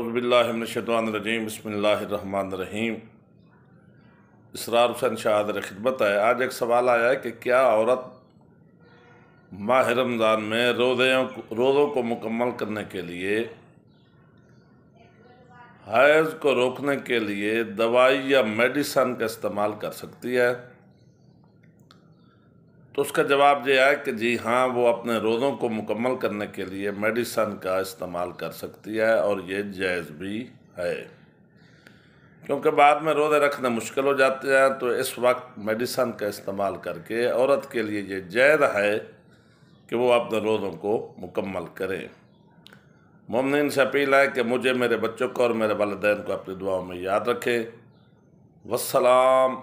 अज़बिल्लाशतवानरजीम बसमीम इसरार हुसैन खिदमत है आज एक सवाल आया है कि क्या औरत माह रमज़ान में रोज़े रोज़ों को मुकम्मल करने के लिए हैज़ को रोकने के लिए दवाई या मेडिसन का इस्तेमाल कर सकती है तो उसका जवाब ये आया कि जी हाँ वो अपने रोज़ों को मुकम्मल करने के लिए मेडिसन का इस्तेमाल कर सकती है और ये जायज़ भी है क्योंकि बाद में रोज़े रखना मुश्किल हो जाते हैं तो इस वक्त मेडिसन का इस्तेमाल करके औरत के लिए ये जायज़ है कि वो अपने रोज़ों को मुकम्मल करें ममनिन से अपील है कि मुझे मेरे बच्चों को और मेरे वालदेन को अपनी दुआओं में याद रखें वसलाम